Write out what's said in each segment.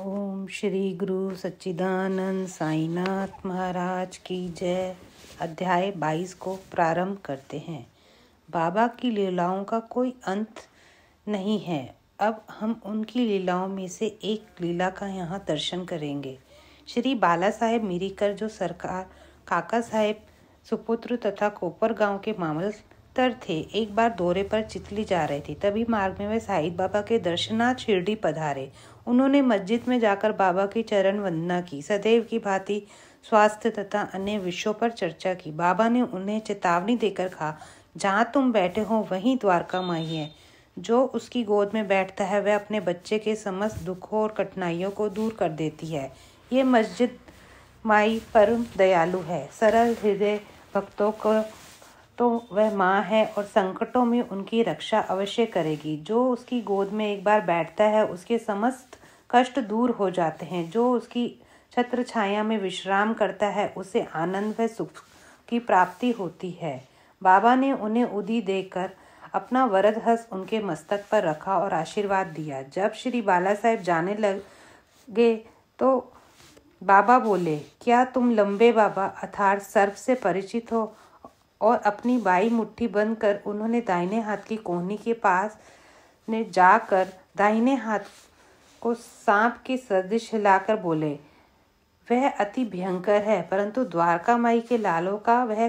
ओम श्री गुरु सच्चिदानंद साईनाथ महाराज की जय अध्याय बाईस को प्रारंभ करते हैं बाबा की लीलाओं का कोई अंत नहीं है अब हम उनकी लीलाओं में से एक लीला का यहाँ दर्शन करेंगे श्री बाला साहेब मिरीकर जो सरकार काका साहेब सुपुत्र तथा कोपर गांव के मामल तर थे एक बार दौरे पर चितली जा रहे थे तभी मार्ग में वे साहिद बाबा के दर्शनाथ शिरडी पधारे उन्होंने मस्जिद में जाकर बाबा की चरण वंदना की सदैव की भांति स्वास्थ्य तथा अन्य विषयों पर चर्चा की बाबा ने उन्हें चेतावनी देकर कहा जहाँ तुम बैठे हो वहीं द्वारका माई है जो उसकी गोद में बैठता है वह अपने बच्चे के समस्त दुखों और कठिनाइयों को दूर कर देती है ये मस्जिद माई परम दयालु है सरल हृदय भक्तों को तो वह माँ है और संकटों में उनकी रक्षा अवश्य करेगी जो उसकी गोद में एक बार बैठता है उसके समस्त कष्ट दूर हो जाते हैं जो उसकी छत्र छाया में विश्राम करता है उसे आनंद व सुख की प्राप्ति होती है बाबा ने उन्हें उदी देकर अपना वरद हस उनके मस्तक पर रखा और आशीर्वाद दिया जब श्री बाला साहेब जाने लगे तो बाबा बोले क्या तुम लंबे बाबा अर्थात सर्व से परिचित हो और अपनी बाई मुट्ठी बंद कर उन्होंने दाहिने हाथ की कोहनी के पास ने जाकर दाहिने हाथ को सांप की सदृश हिलाकर बोले वह अति भयंकर है परंतु द्वारका माई के लालों का वह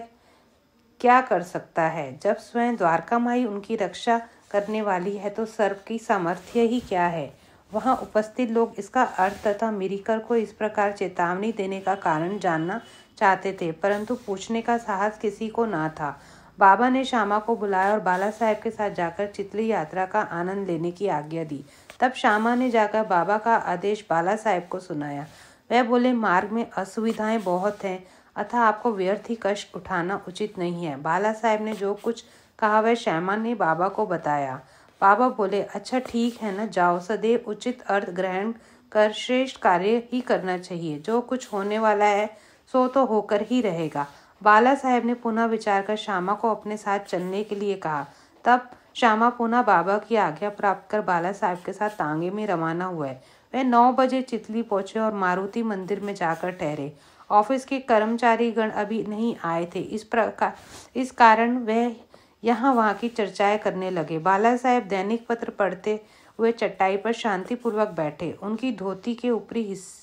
क्या कर सकता है जब स्वयं द्वारका माई उनकी रक्षा करने वाली है तो सर्प की सामर्थ्य ही क्या है वहाँ उपस्थित लोग इसका अर्थ तथा मिरीकर को इस प्रकार चेतावनी देने का कारण जानना चाहते थे परंतु पूछने का साहस किसी को ना था बाबा ने श्यामा को बुलाया और बाला साहेब के साथ जाकर चितली यात्रा का आनंद लेने की आज्ञा दी तब श्यामा ने जाकर बाबा का आदेश बाला साहेब को सुनाया वह बोले मार्ग में असुविधाएं बहुत हैं अतः आपको व्यर्थ ही कष्ट उठाना उचित नहीं है बाला साहेब ने जो कुछ कहा वह श्यामा ने बाबा को बताया बाबा बोले अच्छा ठीक है ना जाओ सदैव उचित अर्थ ग्रहण कर श्रेष्ठ कार्य ही करना चाहिए जो कुछ होने वाला है सो तो होकर ही रहेगा बाला साहेब ने पुनः विचार कर श्यामा को अपने साथ चलने के लिए कहा तब श्यामा पुनः बाबा की आज्ञा प्राप्त कर बाला साहेब के साथ तांगे में रवाना हुआ है वह नौ बजे चितली पहुंचे और मारुति मंदिर में जाकर ठहरे ऑफिस के कर्मचारी गण अभी नहीं आए थे इस प्रकार इस कारण वह यहाँ वहाँ की चर्चाएं करने लगे बाला साहेब दैनिक पत्र पढ़ते हुए चट्टाई पर शांतिपूर्वक बैठे उनकी धोती के ऊपरी हिस्से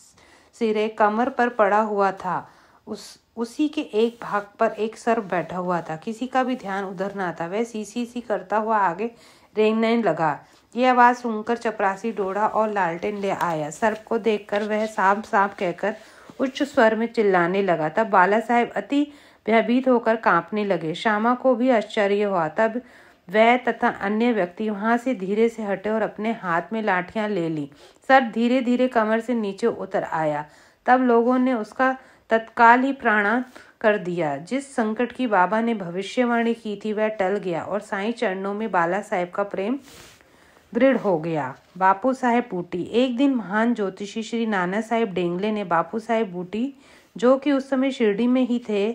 सिरे कमर पर पड़ा हुआ था उस उसी के एक भाग पर एक सर बैठा हुआ था किसी का भी ध्यान उधर ना था वह सी सी सी करता हुआ आगे रेंगने लगा यह आवाज़ सुनकर चपरासी डोड़ा और लालटेन ले आया सर्प को देखकर वह सांप सांप कहकर उच्च स्वर में चिल्लाने लगा तब बाला साहेब अति भयभीत होकर कांपने लगे श्यामा को भी आश्चर्य हुआ तब वह तथा अन्य व्यक्ति वहां से धीरे से हटे और अपने हाथ में लाठियां ले ली सर धीरे धीरे कमर से नीचे उतर आया तब लोगों ने उसका तत्काल ही प्राणा कर दिया जिस संकट की बाबा ने भविष्यवाणी की थी वह टल गया और साईं चरणों में बाला साहेब का प्रेम दृढ़ हो गया बापू साहेब बूटी एक दिन महान ज्योतिषी श्री नाना साहेब डेंगले ने बापू साहेब बूटी जो कि उस समय शिरडी में ही थे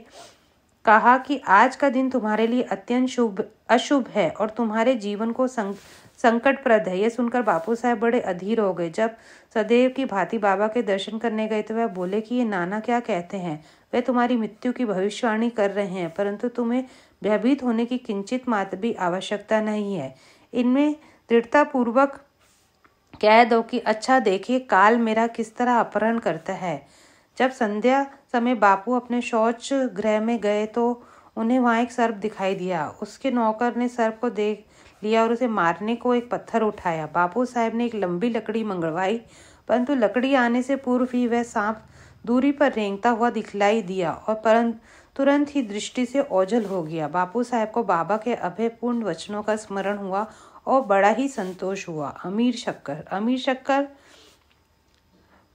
कहा कि आज का दिन तुम्हारे लिए अत्यंत शुभ अशुभ है और तुम्हारे जीवन को संकट संकटप्रद है यह सुनकर बापू साहब बड़े अधीर हो गए जब सदैव की भांति बाबा के दर्शन करने गए तो वह बोले कि ये नाना क्या कहते हैं वे तुम्हारी मृत्यु की भविष्यवाणी कर रहे हैं परंतु तुम्हें भयभीत होने की किंचित मात्र भी आवश्यकता नहीं है इनमें दृढ़तापूर्वक कह दो कि अच्छा देखिए काल मेरा किस तरह अपहरण करता है जब संध्या समय बापू अपने शौच गृह में गए तो उन्हें वहाँ एक सर्प दिखाई दिया उसके नौकर ने सर्प को देख लिया और उसे मारने को एक पत्थर उठाया बापू साहब ने एक लंबी लकड़ी मंगवाई परंतु लकड़ी आने से पूर्व ही वह सांप दूरी पर रेंगता हुआ दिखलाई दिया और परंतु तुरंत ही दृष्टि से ओझल हो गया बापू साहब को बाबा के अभयपूर्ण वचनों का स्मरण हुआ और बड़ा ही संतोष हुआ अमीर शक्कर अमीर शक्कर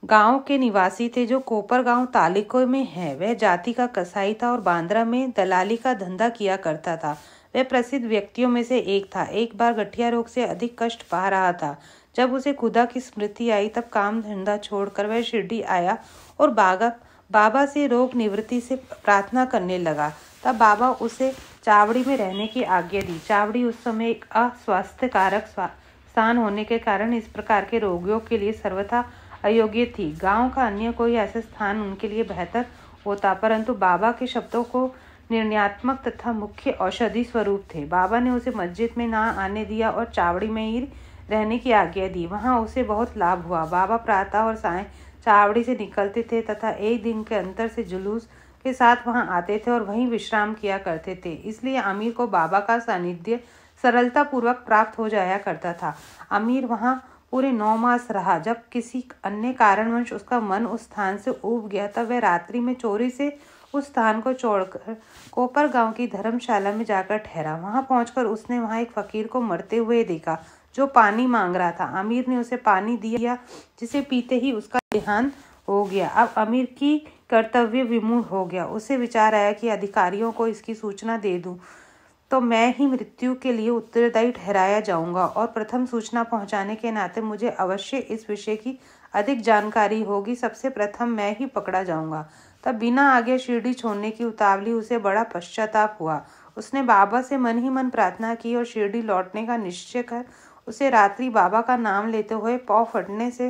गांव के निवासी थे जो कोपर गांव तालिको में है वह जाति का कसाई था और बांद्रा में दलाली का धंधा किया करता था वह प्रसिद्ध व्यक्तियों में से एक था एक बार गठिया रोग से अधिक कष्ट पा रहा था जब उसे खुदा की स्मृति आई तब काम धंधा छोड़कर वह शिरडी आया और बागा बाबा से रोग निवृत्ति से प्रार्थना करने लगा तब बाबा उसे चावड़ी में रहने की आज्ञा दी चावड़ी उस समय एक अस्वास्थ्य कारक स्थान होने के कारण इस प्रकार के रोगियों के लिए सर्वथा अयोग्य थी गांव का अन्य कोई ऐसा स्थान उनके लिए बेहतर होता परंतु बाबा के शब्दों को निर्णयात्मक तथा मुख्य औषधि स्वरूप थे बाबा ने उसे मस्जिद में ना आने दिया और चावड़ी में ही रहने की आज्ञा दी वहाँ उसे बहुत लाभ हुआ बाबा प्रातः और साय चावड़ी से निकलते थे तथा एक दिन के अंतर से जुलूस के साथ वहाँ आते थे और वहीं विश्राम किया करते थे इसलिए आमिर को बाबा का सानिध्य सरलतापूर्वक प्राप्त हो जाया करता था अमीर वहाँ पूरे नौ मास रहा जब किसी अन्य कारणवश उसका मन उस स्थान से उब गया तब वह रात्रि में चोरी से उस स्थान को छोड़कर कोपर गांव की धर्मशाला में जाकर ठहरा वहां पहुंचकर उसने वहां एक फकीर को मरते हुए देखा जो पानी मांग रहा था आमिर ने उसे पानी दिया जिसे पीते ही उसका देहांत हो गया अब अमीर की कर्तव्य विमूढ़ हो गया उसे विचार आया कि अधिकारियों को इसकी सूचना दे दूं तो मैं ही मृत्यु के लिए उत्तरदायी ठहराया जाऊंगा और प्रथम सूचना पहुंचाने के नाते मुझे अवश्य इस विषय की अधिक जानकारी होगी सबसे प्रथम मैं ही पकड़ा जाऊंगा तब बिना आगे शिरडी छोड़ने की उतावली उसे बड़ा पश्चाताप हुआ उसने बाबा से मन ही मन प्रार्थना की और शिरडी लौटने का निश्चय कर उसे रात्रि बाबा का नाम लेते हुए पौ फटने से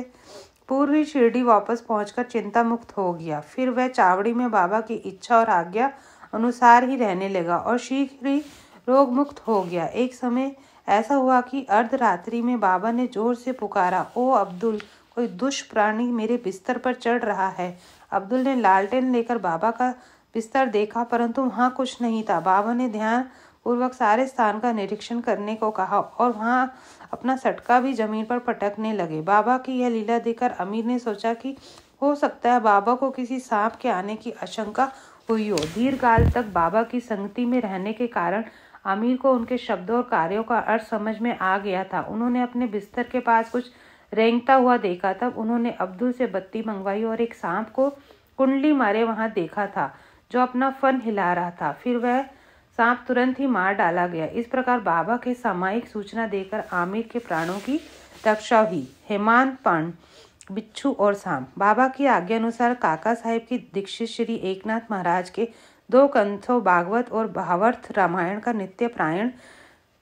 पूर्वी शिरडी वापस पहुंचकर चिंता मुक्त हो गया फिर वह चावड़ी में बाबा की इच्छा और आज्ञा अनुसार ही रहने लगा और शीघ्र ही रोग मुक्त हो गया एक समय ऐसा हुआ कि अर्धरात्रि में बाबा ने जोर से पुकारा ओ अब्दुल कोई दुष्ट प्राणी मेरे बिस्तर पर चढ़ रहा है अब्दुल ने लालटेन लेकर बाबा का बिस्तर देखा परंतु वहाँ कुछ नहीं था बाबा ने ध्यान पूर्वक सारे स्थान का निरीक्षण करने को कहा और वहाँ अपना सटका भी जमीन पर पटकने लगे बाबा की यह लीला देखकर अमीर ने सोचा कि हो सकता है बाबा को किसी सांप के आने की आशंका हुई हो दीर्घकाल तक बाबा की संगति में रहने के कारण आमिर को उनके शब्दों और कार्यों का अर्थ समझ में आ गया था उन्होंने अपने बिस्तर के पास कुछ रेंगता हुआ देखा तब उन्होंने अब्दुल से बत्ती मंगवाई और एक सांप को कुंडली मारे वहां देखा था जो अपना फन हिला रहा था फिर वह सांप तुरंत ही मार डाला गया इस प्रकार बाबा के सामायिक सूचना देकर आमिर के प्राणों की रक्षा हुई हेमान पण बिच्छू और सांप बाबा की आज्ञा अनुसार काका साहेब की दीक्षित श्री एकनाथ महाराज के दो कंथों भागवत और भावर्थ रामायण का नित्य प्रायण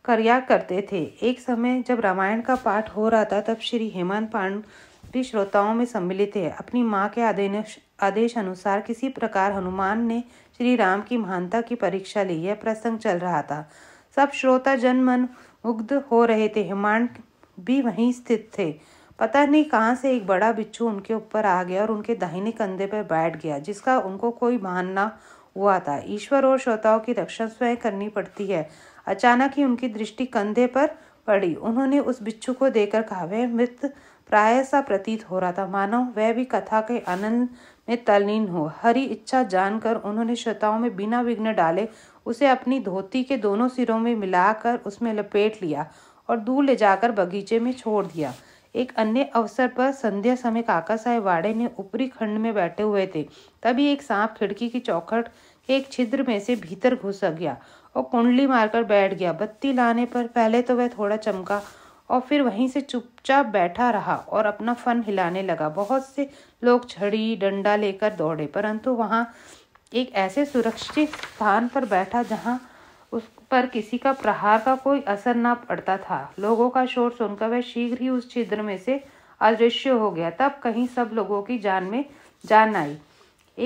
करया करते थे एक समय जब रामायण का पाठ हो रहा था तब श्री हेमंत पांड भी श्रोताओं में सम्मिलित थे अपनी माँ के आदेश आदेश अनुसार किसी प्रकार हनुमान ने श्री राम की महानता की परीक्षा ली यह प्रसंग चल रहा था सब श्रोता जन मन मुग्ध हो रहे थे हेमान भी वहीं स्थित थे पता नहीं कहाँ से एक बड़ा बिच्छू उनके ऊपर आ गया और उनके दाहिने कंधे पर बैठ गया जिसका उनको कोई मानना हुआ था ईश्वर और श्रोताओं की रक्षा स्वयं करनी पड़ती है अचानक ही उनकी दृष्टि कंधे पर पड़ी उन्होंने उस बिच्छू को देकर कहा वह मृत प्राय सा प्रतीत हो रहा था मानो वह भी कथा के आनंद में तलनीन हो हरी इच्छा जानकर उन्होंने श्रोताओं में बिना विघ्न डाले उसे अपनी धोती के दोनों सिरों में मिलाकर उसमें लपेट लिया और दूर ले जाकर बगीचे में छोड़ दिया एक अन्य अवसर पर संध्या समय काका साहेब वाड़े ने ऊपरी खंड में बैठे हुए थे तभी एक सांप खिड़की की चौखट के एक छिद्र में से भीतर घुस गया और कुंडली मारकर बैठ गया बत्ती लाने पर पहले तो वह थोड़ा चमका और फिर वहीं से चुपचाप बैठा रहा और अपना फन हिलाने लगा बहुत से लोग छड़ी डंडा लेकर दौड़े परंतु वहाँ एक ऐसे सुरक्षित स्थान पर बैठा जहाँ पर किसी का प्रहार का कोई असर ना पड़ता था लोगों का शोर सुनकर वह शीघ्र ही उस छिद्र में से अदृश्य हो गया तब कहीं सब लोगों की जान में जान आई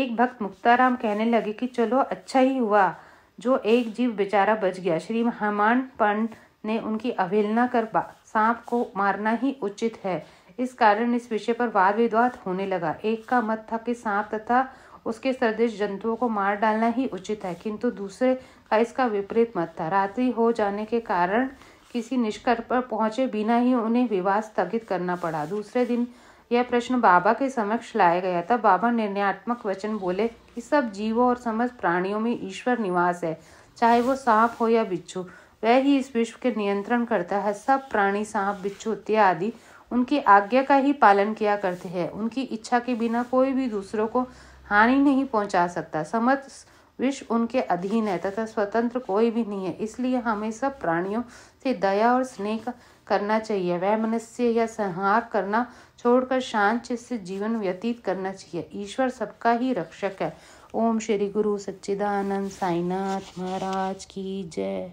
एक भक्त मुक्ताराम कहने लगे कि चलो अच्छा ही हुआ जो एक जीव बेचारा बच गया श्री हमान पंड ने उनकी अवहेलना कर सांप को मारना ही उचित है इस कारण इस विषय पर वाद विवाद होने लगा एक का मत था कि सांप तथा उसके सदृश जंतुओं को मार डालना ही उचित है किंतु दूसरे का इसका विपरीत मत था रात्रि हो जाने के कारण किसी निष्कर्ष पर पहुंचे बिना ही उन्हें विवाह स्थगित करना पड़ा दूसरे दिन यह प्रश्न बाबा के समक्ष लाया गया था बाबा निर्णयात्मक वचन बोले कि सब जीवों और समस्त प्राणियों में ईश्वर निवास है चाहे वो सांप हो या बिच्छू वह ही इस विश्व के नियंत्रण करता है सब प्राणी सांप बिच्छू इत्यादि उनकी आज्ञा का ही पालन किया करते हैं उनकी इच्छा के बिना कोई भी दूसरों को हानि नहीं पहुंचा सकता समस्त विश्व उनके अधीन है तथा स्वतंत्र कोई भी नहीं है इसलिए हमें सब प्राणियों से दया और स्नेह करना चाहिए वह मनुष्य या संहार करना छोड़कर शांत से जीवन व्यतीत करना चाहिए ईश्वर सबका ही रक्षक है ओम श्री गुरु सच्चिदानंद साईनाथ महाराज की जय